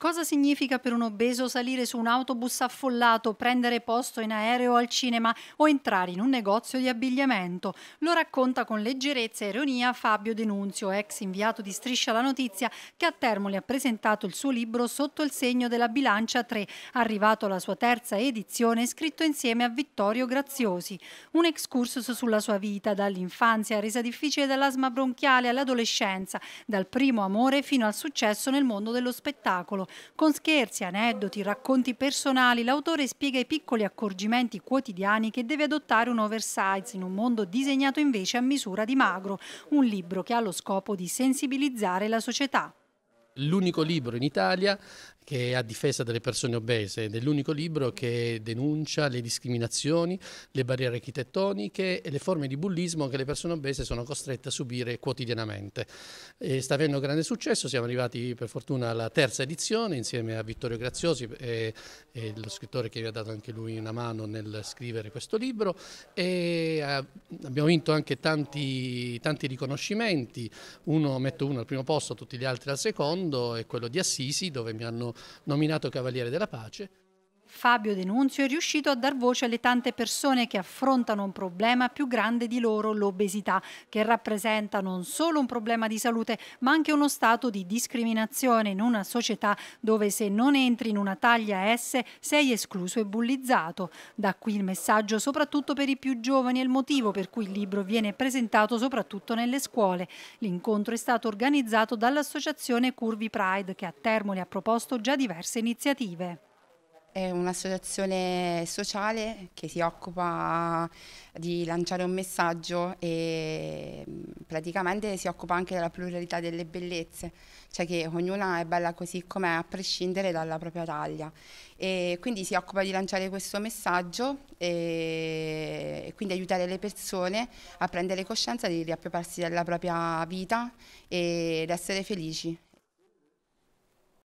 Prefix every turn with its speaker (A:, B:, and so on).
A: Cosa significa per un obeso salire su un autobus affollato, prendere posto in aereo al cinema o entrare in un negozio di abbigliamento? Lo racconta con leggerezza e ironia Fabio Denunzio, ex inviato di Striscia la Notizia, che a Termoli ha presentato il suo libro Sotto il segno della bilancia 3, arrivato alla sua terza edizione, scritto insieme a Vittorio Graziosi. Un excursus sulla sua vita, dall'infanzia resa difficile dall'asma bronchiale all'adolescenza, dal primo amore fino al successo nel mondo dello spettacolo. Con scherzi, aneddoti, racconti personali, l'autore spiega i piccoli accorgimenti quotidiani che deve adottare un oversize in un mondo disegnato invece a misura di magro, un libro che ha lo scopo di sensibilizzare la società
B: l'unico libro in Italia che è a difesa delle persone obese ed è l'unico libro che denuncia le discriminazioni, le barriere architettoniche e le forme di bullismo che le persone obese sono costrette a subire quotidianamente. E sta avendo grande successo, siamo arrivati per fortuna alla terza edizione insieme a Vittorio Graziosi, eh, eh, lo scrittore che vi ha dato anche lui una mano nel scrivere questo libro e eh, abbiamo vinto anche tanti, tanti riconoscimenti, uno, metto uno al primo posto, tutti gli altri al secondo, è quello di Assisi dove mi hanno nominato Cavaliere della Pace.
A: Fabio Denunzio è riuscito a dar voce alle tante persone che affrontano un problema più grande di loro, l'obesità, che rappresenta non solo un problema di salute, ma anche uno stato di discriminazione in una società dove se non entri in una taglia S sei escluso e bullizzato. Da qui il messaggio soprattutto per i più giovani e il motivo per cui il libro viene presentato soprattutto nelle scuole. L'incontro è stato organizzato dall'associazione Curvi Pride che a Termoli ha proposto già diverse iniziative.
C: È un'associazione sociale che si occupa di lanciare un messaggio e mm, praticamente si occupa anche della pluralità delle bellezze, cioè che ognuna è bella così com'è a prescindere dalla propria taglia. E quindi si occupa di lanciare questo messaggio e quindi aiutare le persone a prendere coscienza di riappropriarsi della propria vita ed essere felici.